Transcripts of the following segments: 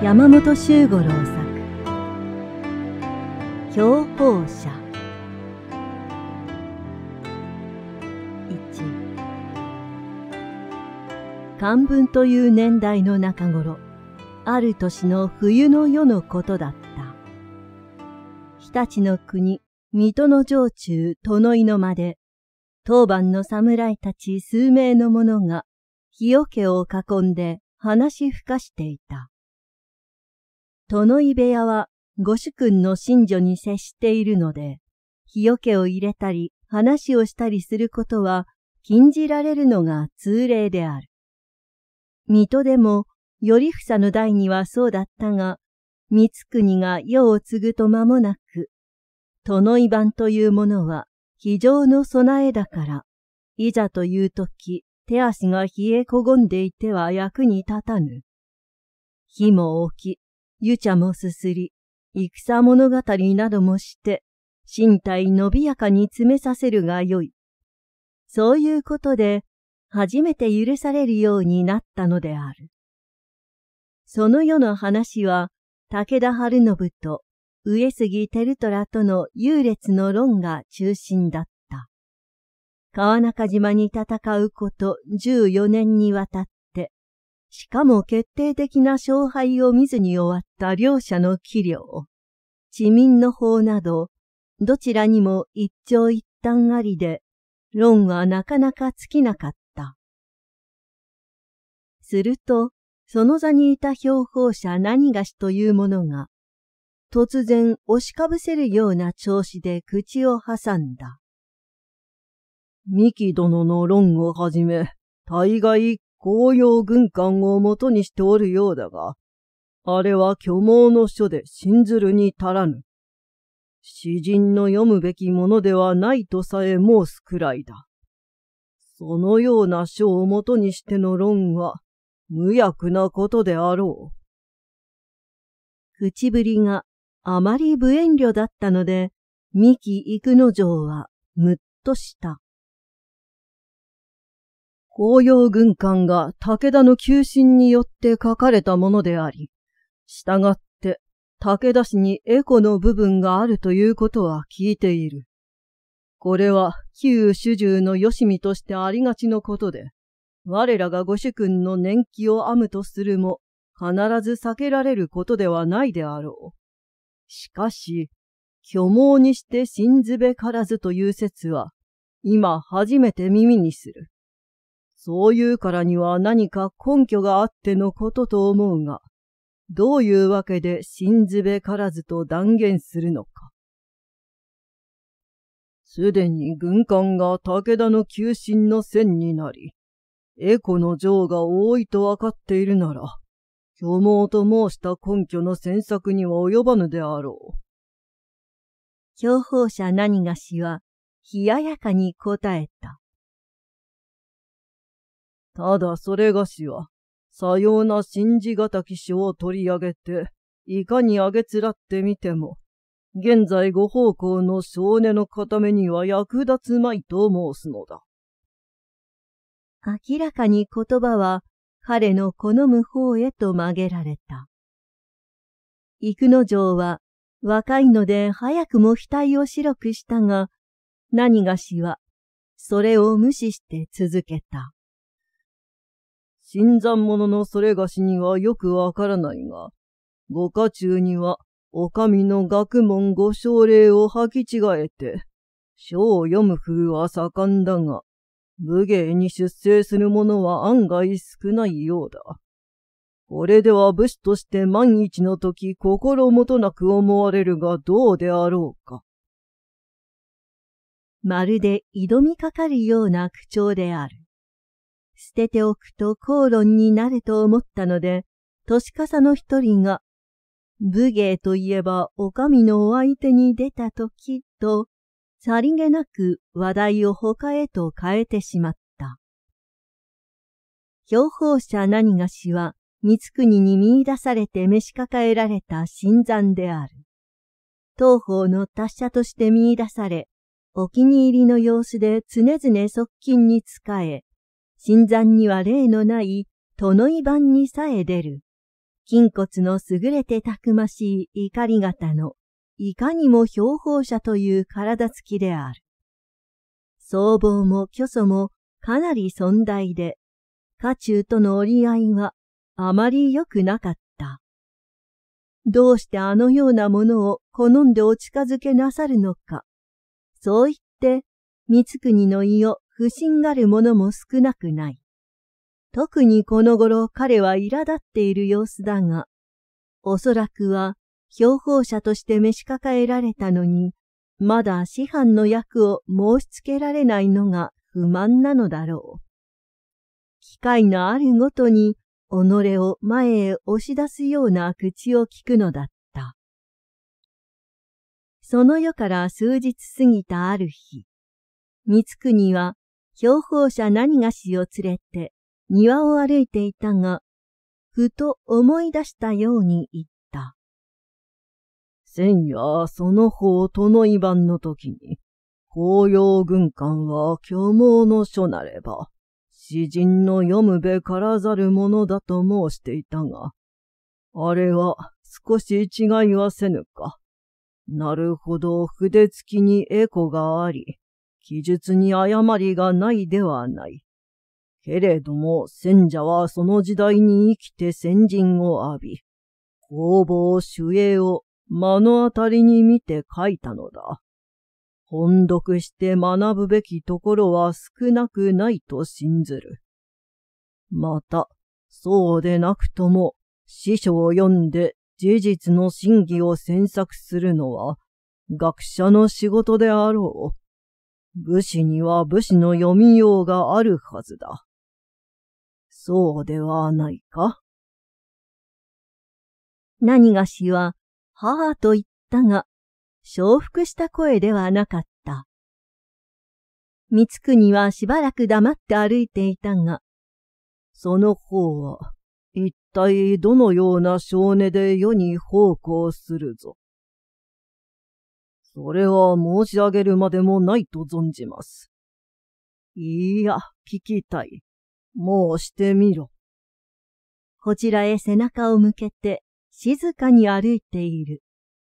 山本周五郎作「標本者」1漢文という年代の中頃ある年の冬の夜のことだった日立の国水戸の城中殿井の間で当番の侍たち数名の者が日よけを囲んで話しふかしていた。殿井部屋は御主君の神女に接しているので、日よけを入れたり話をしたりすることは禁じられるのが通例である。水戸でも頼房の代にはそうだったが、光国が世を継ぐと間もなく、殿井版というものは非常の備えだから、いざという時、手足が冷えこごんでいては役に立たぬ。火も置き、ゆちゃもすすり、戦物語などもして、身体伸びやかに詰めさせるがよい。そういうことで、初めて許されるようになったのである。その世の話は、武田晴信と上杉照虎との優劣の論が中心だった。川中島に戦うこと14年にわたっしかも決定的な勝敗を見ずに終わった両者の器量、地民の法など、どちらにも一長一短ありで、論はなかなか尽きなかった。すると、その座にいた標本者何がしというものが、突然押しかぶせるような調子で口を挟んだ。三木殿の論をはじめ、大概紅葉軍艦を元にしておるようだが、あれは虚妄の書で信ずるに足らぬ。詩人の読むべきものではないとさえ申すくらいだ。そのような書を元にしての論は、無役なことであろう。口ぶりがあまり無遠慮だったので、三木幾之丞はむっとした。応用軍艦が武田の急進によって書かれたものであり、従って武田氏にエコの部分があるということは聞いている。これは旧主従のよしみとしてありがちのことで、我らが御主君の年季を編むとするも、必ず避けられることではないであろう。しかし、虚妄にして信ずべからずという説は、今初めて耳にする。そういうからには何か根拠があってのことと思うが、どういうわけで信ずべからずと断言するのか。すでに軍艦が武田の急進の線になり、エコの情が多いとわかっているなら、虚妄と申した根拠の詮索には及ばぬであろう。標報者何がしは、冷ややかに答えた。ただそれがしは、さような信じがたき書を取り上げて、いかにあげつらってみても、現在ご奉公の少年の固めには役立つまいと申すのだ。明らかに言葉は彼の好む方へと曲げられた。幾之丞は若いので早くも額を白くしたが、何がしはそれを無視して続けた。新参者のそれがしにはよくわからないが、ご家中には、お上の学問ご奨励を履き違えて、書を読む風は盛んだが、武芸に出征する者は案外少ないようだ。これでは武士として万一の時心もとなく思われるがどうであろうか。まるで挑みかかるような口調である。捨てておくと口論になると思ったので、年笠の一人が、武芸といえばお上のお相手に出た時と、さりげなく話題を他へと変えてしまった。標本者何がしは、三国に見出されて召し抱えられた新山である。東方の達者として見出され、お気に入りの様子で常々側近に仕え、新山には例のない、殿い版にさえ出る。筋骨の優れてたくましい怒り方の、いかにも標本者という体つきである。僧帽も虚祖もかなり尊大で、家中との折り合いはあまり良くなかった。どうしてあのようなものを好んでお近づけなさるのか。そう言って、光圀の意を不審がる者も少なくない。特にこの頃彼は苛立っている様子だが、おそらくは標本者として召し抱えられたのに、まだ師範の役を申し付けられないのが不満なのだろう。機会のあるごとに、己を前へ押し出すような口を聞くのだった。その夜から数日過ぎたある日、三国は標本者何がしを連れて庭を歩いていたが、ふと思い出したように言った。先夜、その方との異番の時に、紅葉軍艦は虚妄の書なれば、詩人の読むべからざるものだと申していたが、あれは少し違いはせぬか。なるほど筆付きにエコがあり、記述に誤りがないではない。けれども、戦者はその時代に生きて先陣を浴び、工房守衛を目の当たりに見て書いたのだ。本読して学ぶべきところは少なくないと信ずる。また、そうでなくとも、師書を読んで事実の真偽を詮索するのは、学者の仕事であろう。武士には武士の読みようがあるはずだ。そうではないか何がしは、はあと言ったが、承服した声ではなかった。三つ国はしばらく黙って歩いていたが、その方は、一体どのような性根で世に奉公するぞ。それは申し上げるまでもないと存じます。いや、聞きたい。もうしてみろ。こちらへ背中を向けて静かに歩いている。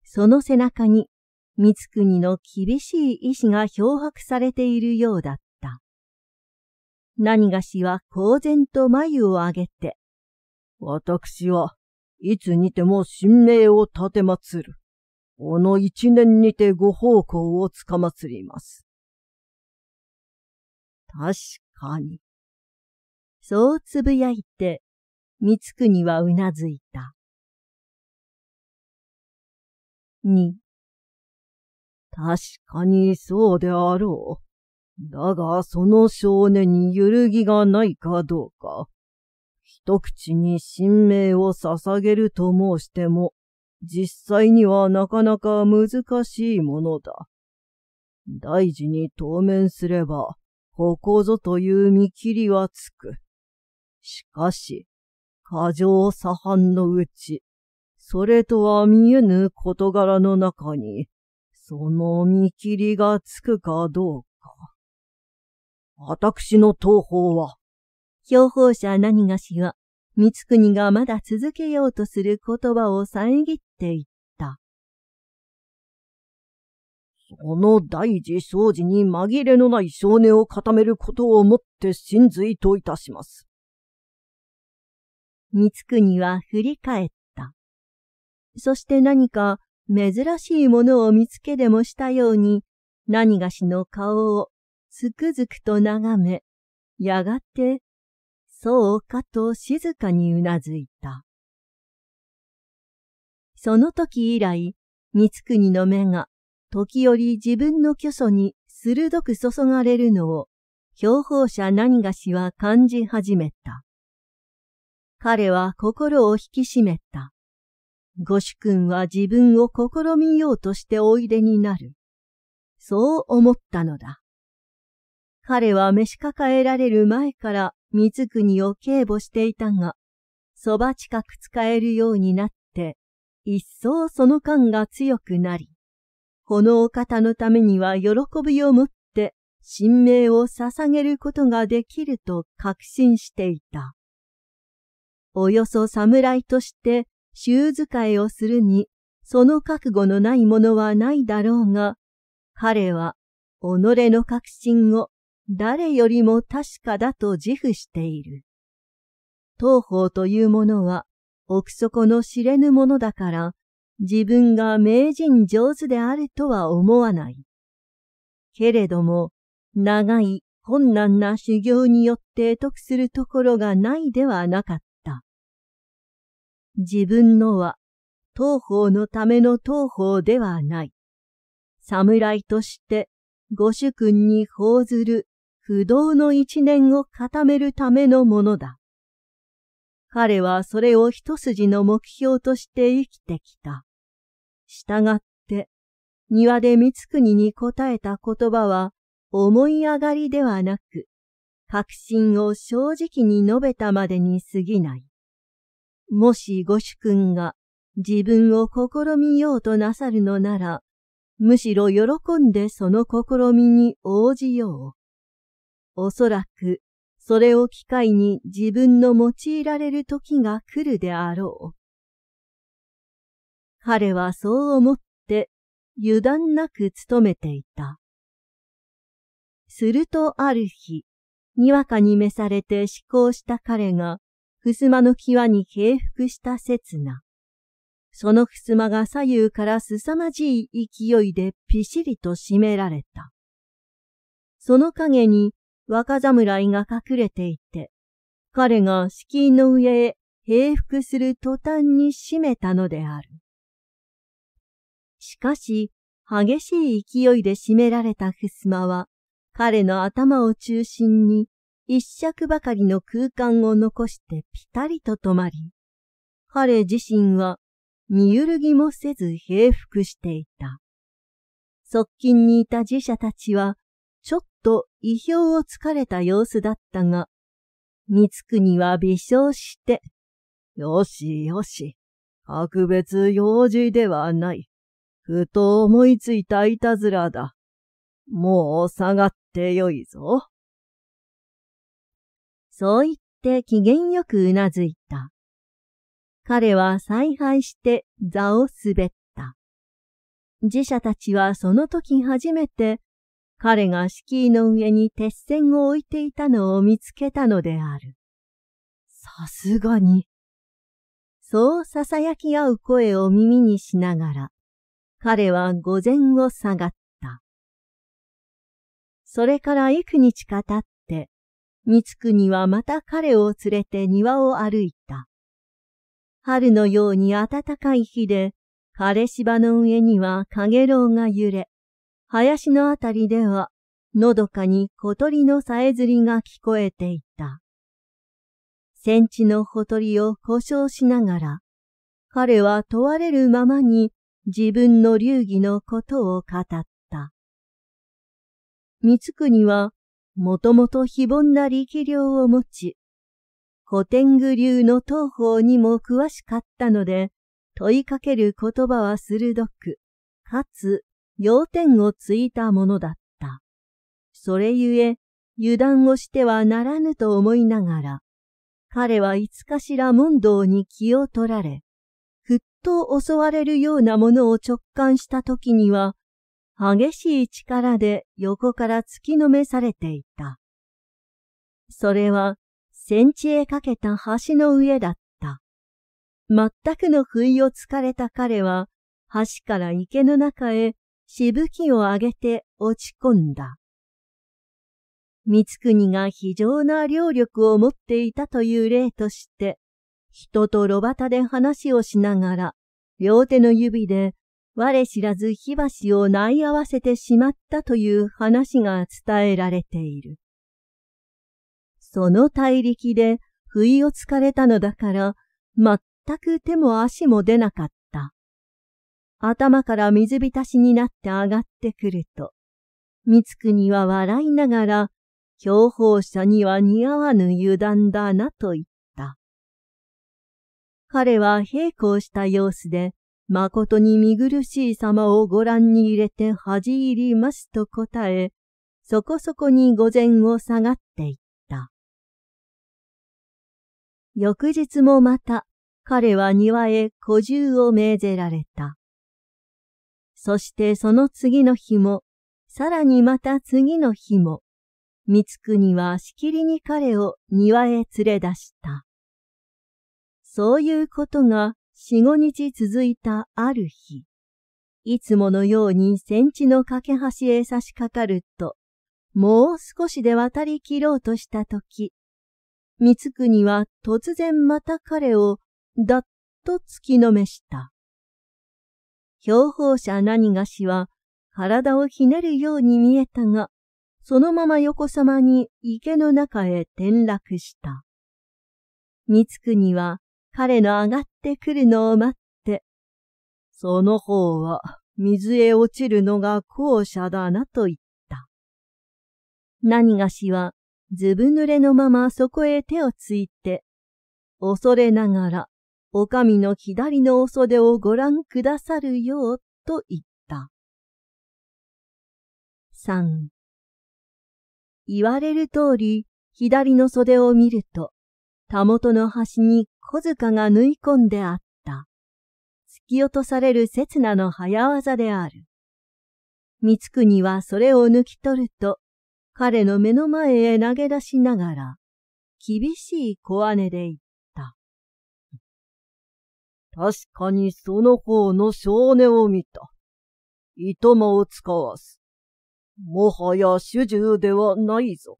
その背中に、三国の厳しい意志が漂白されているようだった。何がしは公然と眉を上げて、私はいつにても神明を立てまつる。この一年にてご奉公をつかまつります。確かに。そうつぶやいて、三つ国はうなずいた。二。確かにそうであろう。だが、その少年に揺るぎがないかどうか。一口に神明を捧げると申しても、実際にはなかなか難しいものだ。大事に当面すれば、ここぞという見切りはつく。しかし、過剰左半のうち、それとは見えぬ事柄の中に、その見切りがつくかどうか。私の東方は、標報者何がしは、三国がまだ続けようとする言葉を遮っていった。その大事生事に紛れのない少年を固めることをもって真髄といたします。三国は振り返った。そして何か珍しいものを見つけでもしたように、何がしの顔をつくづくと眺め、やがてそうかと静かにうなずいた。その時以来、光国の目が時折自分の虚祖に鋭く注がれるのを標本者何がしは感じ始めた。彼は心を引き締めた。ご主君は自分を試みようとしておいでになる。そう思ったのだ。彼は召し抱えられる前から水国を警護していたが、そば近く使えるようになって、一層その感が強くなり、このお方のためには喜びをもって神明を捧げることができると確信していた。およそ侍として衆使いをするに、その覚悟のないものはないだろうが、彼は己の確信を誰よりも確かだと自負している。当法というものは奥底の知れぬものだから、自分が名人上手であるとは思わない。けれども、長い困難な修行によって得するところがないではなかった。自分のは、当法のための当法ではない。侍として、御主君に奉ずる不動の一年を固めるためのものだ。彼はそれを一筋の目標として生きてきた。従って、庭で光国に答えた言葉は、思い上がりではなく、確信を正直に述べたまでに過ぎない。もしご主君が自分を試みようとなさるのなら、むしろ喜んでその試みに応じよう。おそらく、それを機会に自分の用いられる時が来るであろう。彼はそう思って油断なく努めていた。するとある日、にわかに召されて思考した彼が、襖の際に平伏した刹那。その襖が左右から凄まじい勢いでぴしりと閉められた。その影に若侍が隠れていて、彼が敷居の上へ平服する途端に閉めたのである。しかし、激しい勢いで閉められた襖は、彼の頭を中心に一尺ばかりの空間を残してぴたりと止まり、彼自身は見揺るぎもせず平服していた。側近にいた寺社たちはちょっと意表をつかれた様子だったが、三つ国は微笑して、よしよし、格別用事ではない。ふと思いついたいたずらだ。もう下がってよいぞ。そう言って機嫌よくうなずいた。彼は采配して座を滑った。自社たちはその時初めて彼が敷居の上に鉄線を置いていたのを見つけたのである。さすがに。そう囁き合う声を耳にしながら、彼は午前を下がった。それから幾日か経って、三つ国はまた彼を連れて庭を歩いた。春のように暖かい日で、枯れ芝の上にはか楼が揺れ、林のあたりでは、のどかに小鳥のさえずりが聞こえていた。戦地のほとりを故障しながら、彼は問われるままに自分の流儀のことを語った。三国は、もともと非凡な力量を持ち、古典具流の東方にも詳しかったので、問いかける言葉は鋭く、かつ要点をついたものだった。それゆえ、油断をしてはならぬと思いながら、彼はいつかしら問答に気を取られ、ふっと襲われるようなものを直感した時には、激しい力で横から突きのめされていた。それは、戦地へかけた橋の上だった。全くの不意をつかれた彼は、橋から池の中へしぶきを上げて落ち込んだ。三国が非常な領力を持っていたという例として、人と炉端で話をしながら、両手の指で我知らず火箸をい合わせてしまったという話が伝えられている。その大力で不意をつかれたのだから、全く手も足も出なかっ頭から水浸しになって上がってくると、三つ国は笑いながら、標法者には似合わぬ油断だなと言った。彼は並行した様子で、誠に見苦しい様をご覧に入れて恥入りますと答え、そこそこに御前を下がっていった。翌日もまた、彼は庭へ小銃を命ぜられた。そしてその次の日も、さらにまた次の日も、三国はしきりに彼を庭へ連れ出した。そういうことが四五日続いたある日、いつものように戦地の架け橋へ差し掛かると、もう少しで渡り切ろうとしたとき、三国は突然また彼をだっと突きのめした。標報者何がしは体をひねるように見えたが、そのまま横さまに池の中へ転落した。三つ国は彼の上がってくるのを待って、その方は水へ落ちるのが後者だなと言った。何がしはずぶ濡れのままそこへ手をついて、恐れながらお上の左のお袖をご覧くださるようと言った。3言われる通り、左の袖を見ると、たもとの端に小塚が縫い込んであった。突き落とされる刹那の早技である。三国はそれを抜き取ると、彼の目の前へ投げ出しながら、厳しい小姉で言っ確かにその方の少年を見た。糸間を使わす。もはや主従ではないぞ。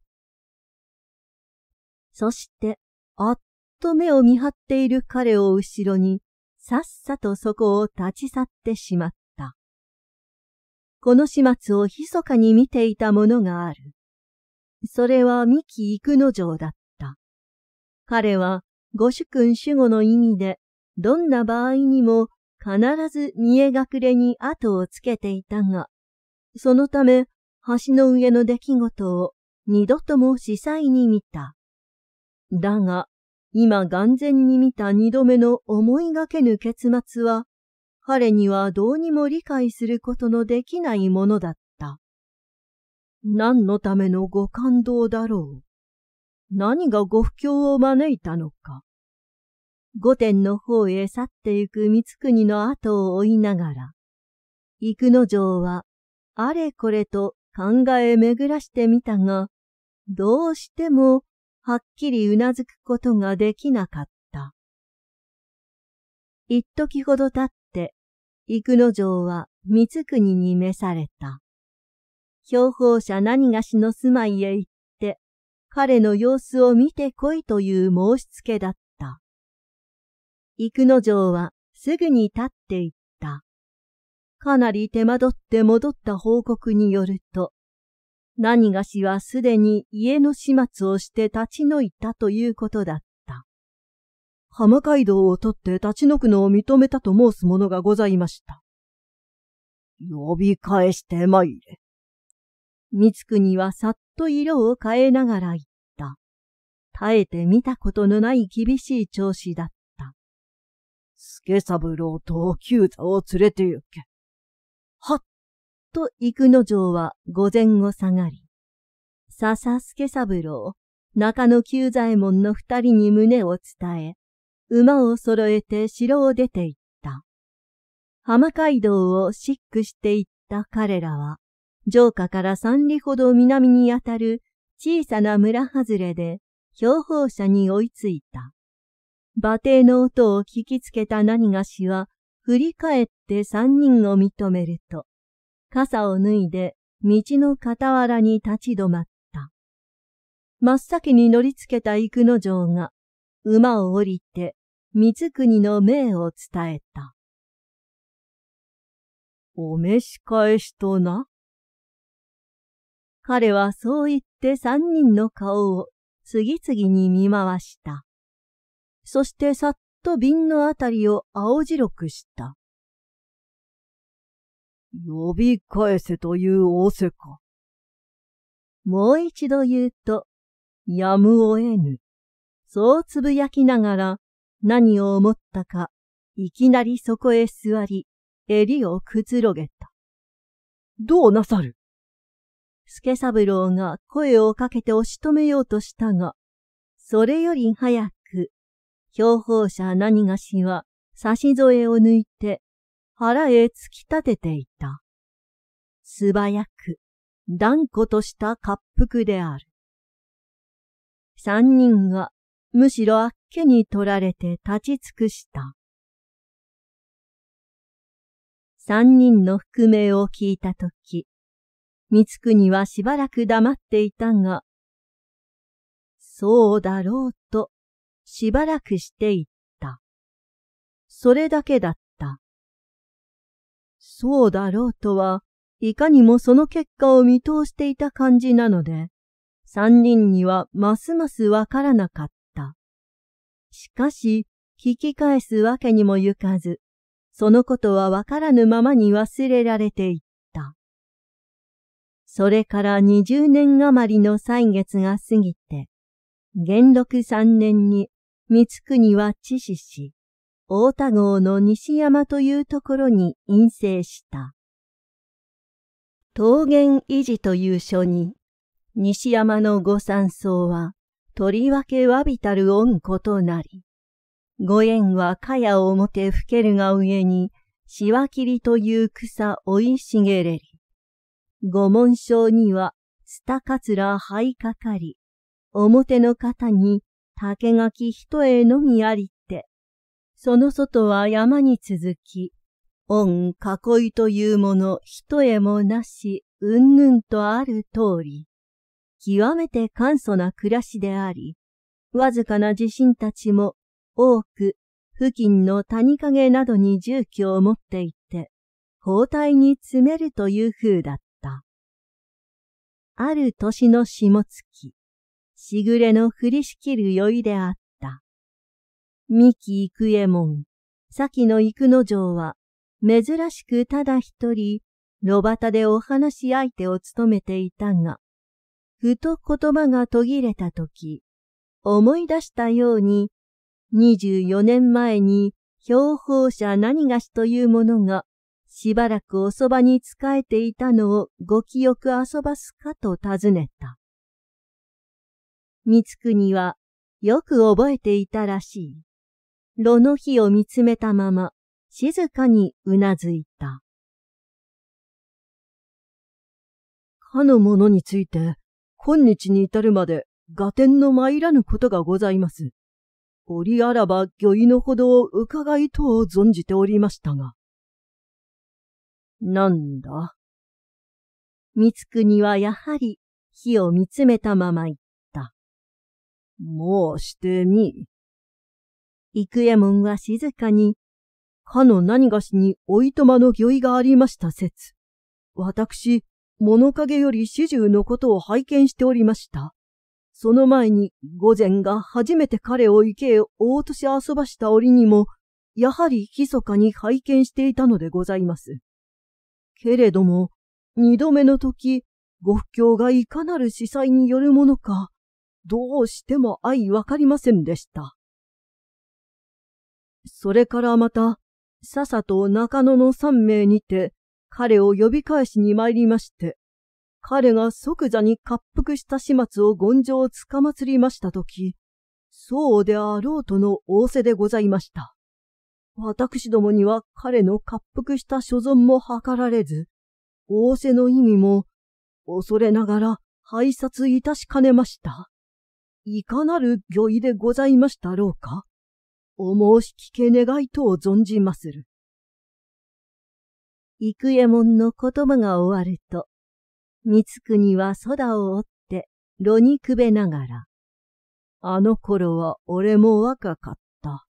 そして、あっと目を見張っている彼を後ろに、さっさとそこを立ち去ってしまった。この始末を密かに見ていたものがある。それは三木幾之丞だった。彼は、ご主君守護の意味でどんな場合にも必ず見え隠れに後をつけていたが、そのため橋の上の出来事を二度とも司祭に見た。だが、今眼前に見た二度目の思いがけぬ結末は、彼にはどうにも理解することのできないものだった。何のためのご感動だろう。何がご不況を招いたのか。御殿の方へ去ってゆく光国の後を追いながら、幾之城はあれこれと考え巡らしてみたが、どうしてもはっきりうなずくことができなかった。一時ほど経って、幾之城は光国に召された。標本者何がしの住まいへ行って、彼の様子を見てこいという申し付けだった。幾野城はすぐに立っていった。かなり手間取って戻った報告によると、何がしはすでに家の始末をして立ち退いたということだった。浜街道を取って立ち退くのを認めたと申す者がございました。呼び返して参れ。三つ国はさっと色を変えながら言った。耐えてみたことのない厳しい調子だっ助三郎と久座を連れて行け。はっと幾の。城は午前後下がり、笹助三郎、中野久左衛門の二人に胸を伝え、馬を揃えて城を出て行った。浜街道をシックしていった彼らは、城下から三里ほど南にあたる小さな村外れで標本者に追いついた。馬蹄の音を聞きつけた何がしは、振り返って三人を認めると、傘を脱いで道の傍らに立ち止まった。真っ先に乗りつけた幾の城が、馬を降りて、三国の命を伝えた。お召し返しとな。彼はそう言って三人の顔を次々に見回した。そしてさっと瓶のあたりを青白くした。呼び返せという仰せか。もう一度言うと、やむを得ぬ。そうつぶやきながら、何を思ったか、いきなりそこへ座り、襟をくつろげた。どうなさる助三郎が声をかけて押し止めようとしたが、それより早標法者何がしは差し添えを抜いて腹へ突き立てていた。素早く断固とした滑腹である。三人がむしろあっけに取られて立ち尽くした。三人の覆名を聞いたとき、三つ国はしばらく黙っていたが、そうだろうしばらくしていった。それだけだった。そうだろうとは、いかにもその結果を見通していた感じなので、三人にはますますわからなかった。しかし、聞き返すわけにもゆかず、そのことはわからぬままに忘れられていった。それから二十年余りの歳月が過ぎて、元禄三年に、三国は致死し、大田郷の西山というところに陰性した。桃源維持という書に、西山の御山荘は、とりわけわびたる恩子となり、ご縁はかや表ふけるが上に、しわきりという草生い茂れり。御門章には、スタカツラ這いかかり、表の方に竹垣一重のみありって、その外は山に続き、御囲いというもの一重もなし、うんぬんとある通り、極めて簡素な暮らしであり、わずかな地震たちも多く付近の谷陰などに住居を持っていて、包帯に詰めるという風だった。ある年の下月、しぐれの降りしきる酔いであった。三木幾右衛門、先の幾之丞は、珍しくただ一人、炉端でお話し相手を務めていたが、ふと言葉が途切れたとき、思い出したように、十四年前に標本者何がしというものが、しばらくおそばに仕えていたのをご記憶遊ばすかと尋ねた。三つ国はよく覚えていたらしい。炉の火を見つめたまま静かにうなずいた。かの者について、今日に至るまで、合点の参らぬことがございます。折あらば御意のほどを伺いとを存じておりましたが。なんだ。三つ国はやはり火を見つめたまま言もうしてみ。幾右衛門は静かに、かの何がしにおいとまの御意がありました説。私、物陰より始終のことを拝見しておりました。その前に午前が初めて彼を池へ大年遊ばした折にも、やはり密かに拝見していたのでございます。けれども、二度目の時、ご不況がいかなる司祭によるものか、どうしても相わかりませんでした。それからまた、ささと中野の三名にて、彼を呼び返しに参りまして、彼が即座に滑腹した始末を権上つかまつりましたとき、そうであろうとの仰せでございました。私どもには彼の滑腹した所存も図られず、仰せの意味も、恐れながら拝察いたしかねました。いかなる御意でございましたろうかお申し聞け願いとを存じまする。幾右衛門の言葉が終わると、三国は空を追って炉にくべながら、あの頃は俺も若かった。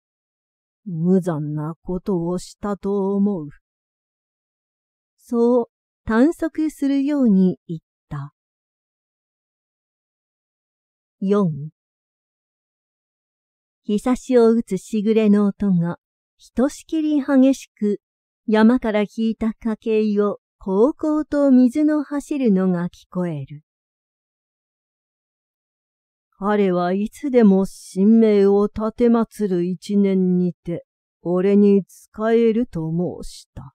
無残なことをしたと思う。そう、探索するように言っ4日差しを打つしぐれの音が、ひとしきり激しく、山から引いた家計を、こうこうと水の走るのが聞こえる。彼はいつでも神明を立てまつる一年にて、俺に仕えると申した。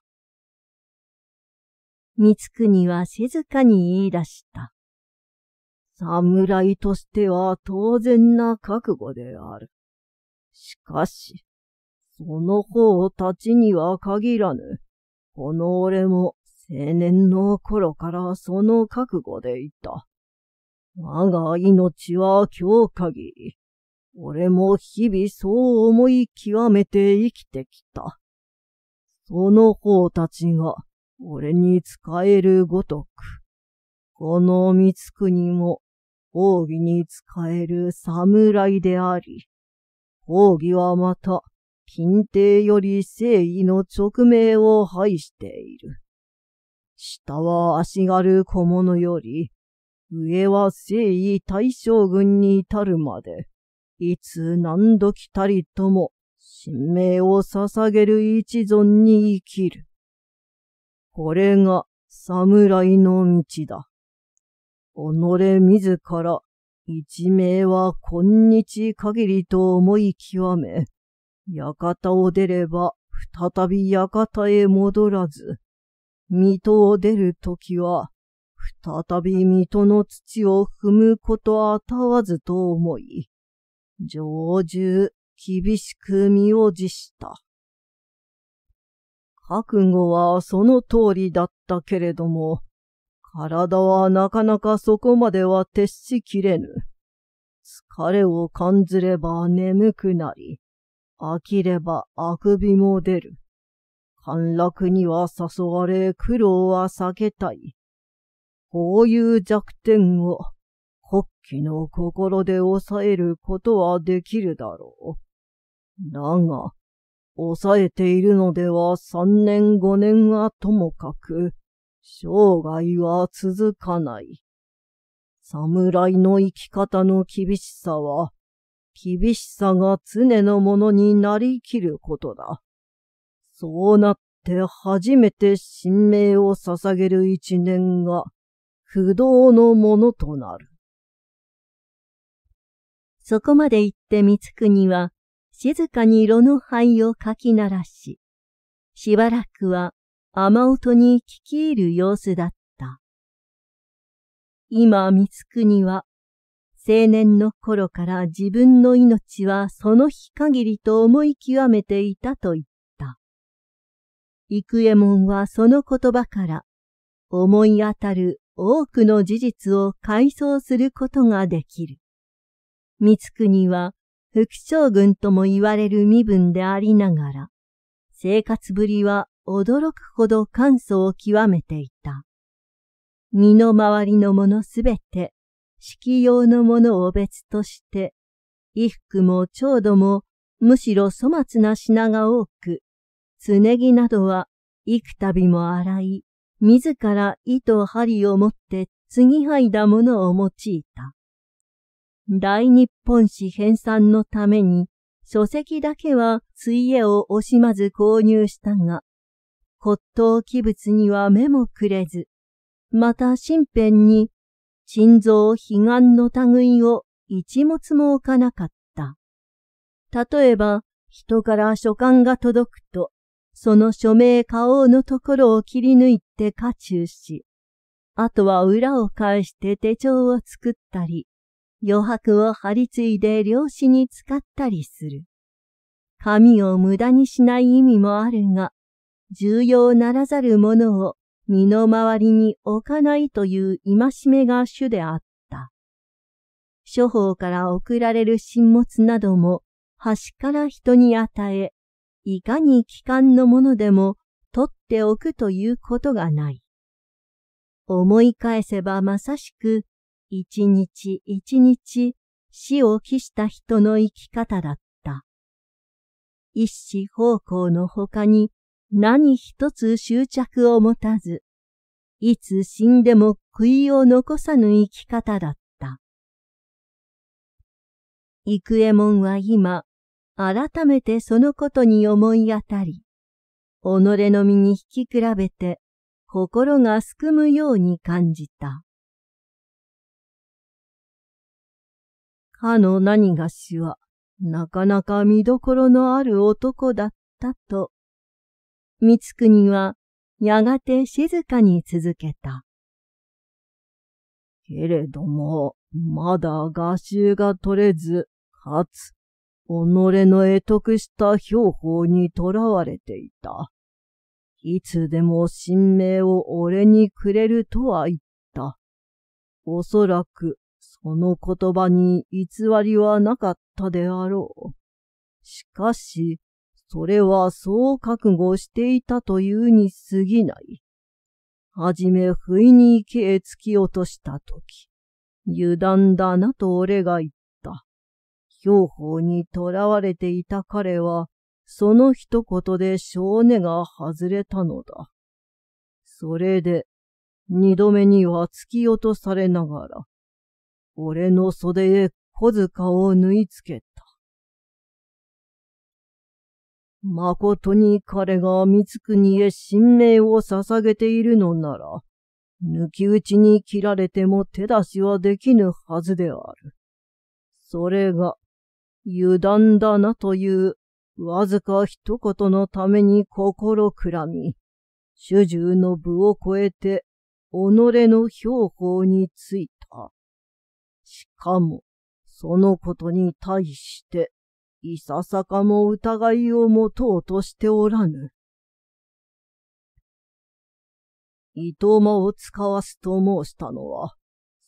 三つ国は静かに言い出した。侍としては当然な覚悟である。しかし、その方たちには限らぬ。この俺も青年の頃からその覚悟でいた。我が命は今日限り。俺も日々そう思い極めて生きてきた。その方たちが俺に仕えるごとく、この三つ国も褒義に仕える侍であり、褒義はまた、近帝より正義の直命を排している。下は足軽小物より、上は正義大将軍に至るまで、いつ何度来たりとも、神明を捧げる一存に生きる。これが侍の道だ。己自ら、一命は今日限りと思い極め、館を出れば、再び館へ戻らず、水戸を出るときは、再び水戸の土を踏むことあたわずと思い、上住厳しく身を辞した。覚悟はその通りだったけれども、体はなかなかそこまでは徹しきれぬ。疲れを感じれば眠くなり、飽きればあくびも出る。陥落には誘われ苦労は避けたい。こういう弱点を国旗の心で抑えることはできるだろう。だが、抑えているのでは三年五年はともかく、生涯は続かない。侍の生き方の厳しさは、厳しさが常のものになりきることだ。そうなって初めて神明を捧げる一年が、不動のものとなる。そこまで言って光国は、静かに炉の灰をかき鳴らし、しばらくは雨音に聞き入る様子だった。今、光国は、青年の頃から自分の命はその日限りと思い極めていたと言った。幾右衛門はその言葉から、思い当たる多くの事実を回想することができる。光国は副将軍とも言われる身分でありながら、生活ぶりは驚くほど簡素を極めていた。身の回りのものすべて、式用のものを別として、衣服も調度もむしろ粗末な品が多く、つねぎなどは幾度も洗い、自ら糸針を持って継ぎいだものを用いた。大日本史編纂のために書籍だけはついえを惜しまず購入したが、骨頭器物には目もくれず、また身辺に心臓悲願の類を一物も置かなかった。例えば、人から書簡が届くと、その署名花王のところを切り抜いて家中し、あとは裏を返して手帳を作ったり、余白を張り継いで漁師に使ったりする。紙を無駄にしない意味もあるが、重要ならざるものを身の回りに置かないという戒めが主であった。諸法から送られる神物なども端から人に与え、いかに機関のものでも取っておくということがない。思い返せばまさしく、一日一日死を期した人の生き方だった。一死方向の他に何一つ執着を持たず、いつ死んでも悔いを残さぬ生き方だった。幾右衛門は今、改めてそのことに思い当たり、己の身に引き比べて、心がすくむように感じた。かの何がしは、なかなか見どころのある男だったと光国はやがて静かに続けた。けれども、まだ画集が取れず、かつ、己の得得した標法にとらわれていた。いつでも神明を俺にくれるとは言った。おそらく、その言葉に偽りはなかったであろう。しかし、それはそう覚悟していたというに過ぎない。はじめ不意に池へ突き落としたとき、油断だなと俺が言った。兵法に囚われていた彼は、その一言で少年が外れたのだ。それで、二度目には突き落とされながら、俺の袖へ小塚を縫い付けまことに彼が光国へ神明を捧げているのなら、抜き打ちに切られても手出しはできぬはずである。それが、油断だなという、わずか一言のために心くらみ、主従の部を超えて、己の標法についた。しかも、そのことに対して、いささかも疑いを持とうとしておらぬ。伊東間を使わすと申したのは、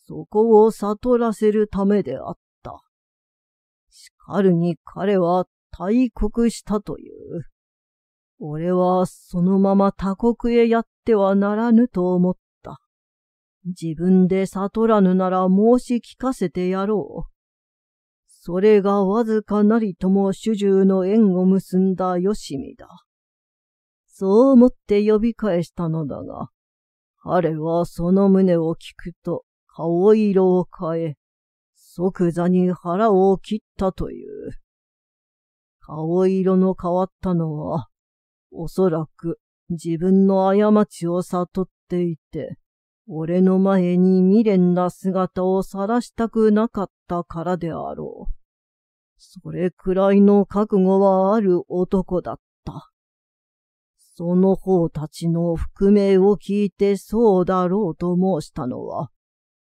そこを悟らせるためであった。しかるに彼は大国したという。俺はそのまま他国へやってはならぬと思った。自分で悟らぬなら申し聞かせてやろう。それがわずかなりとも主従の縁を結んだよしみだ。そう思って呼び返したのだが、彼はその旨を聞くと顔色を変え、即座に腹を切ったという。顔色の変わったのは、おそらく自分の過ちを悟っていて、俺の前に未練な姿を晒したくなかったからであろう。それくらいの覚悟はある男だった。その方たちの覆面を聞いてそうだろうと申したのは、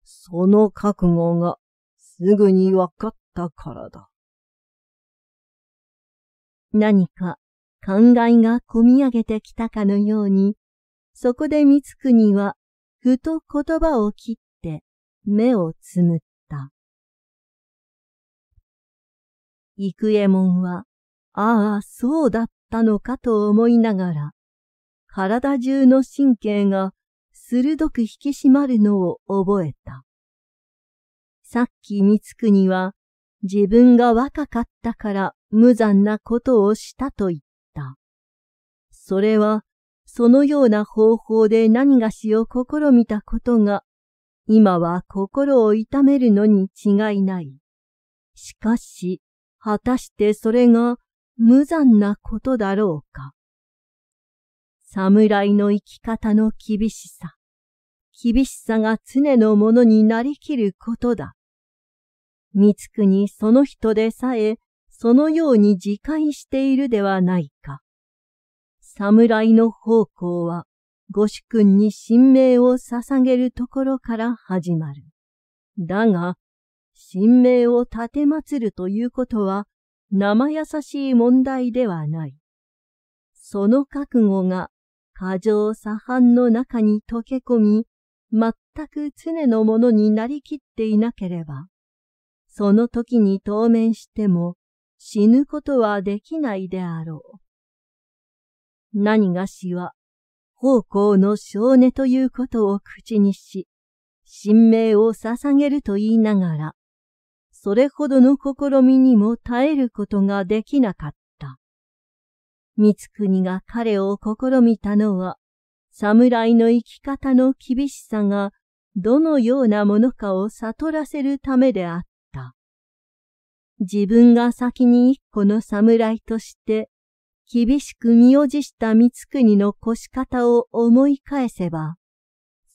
その覚悟がすぐにわかったからだ。何か考えがこみ上げてきたかのように、そこでく国はふと言葉を切って目をつむっ幾右衛門は、ああ、そうだったのかと思いながら、体中の神経が鋭く引き締まるのを覚えた。さっき三つ国は自分が若かったから無残なことをしたと言った。それはそのような方法で何がしを試みたことが今は心を痛めるのに違いない。しかし、果たしてそれが無残なことだろうか。侍の生き方の厳しさ。厳しさが常のものになりきることだ。三つ国その人でさえ、そのように自戒しているではないか。侍の方向は、ご主君に神明を捧げるところから始まる。だが、神明を立てまつるということは生優しい問題ではない。その覚悟が過剰左半の中に溶け込み、全く常のものになりきっていなければ、その時に当面しても死ぬことはできないであろう。何がしは、方向の少年ということを口にし、神明を捧げると言いながら、それほどの試みにも耐えることができなかった。三国が彼を試みたのは、侍の生き方の厳しさがどのようなものかを悟らせるためであった。自分が先に一個の侍として厳しく身を辞した三国の越し方を思い返せば、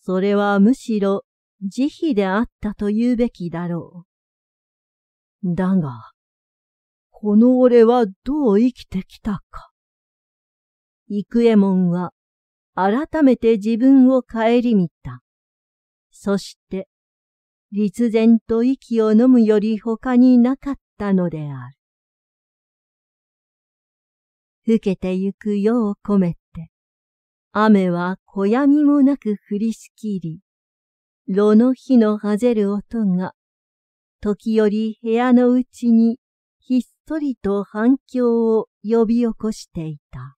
それはむしろ慈悲であったと言うべきだろう。だが、この俺はどう生きてきたか。幾右衛門は改めて自分を顧みた。そして、立然と息を飲むより他になかったのである。吹けてゆく世を込めて、雨は小闇もなく降りしきり、炉の火のはぜる音が時折部屋のうちにひっそりと反響を呼び起こしていた。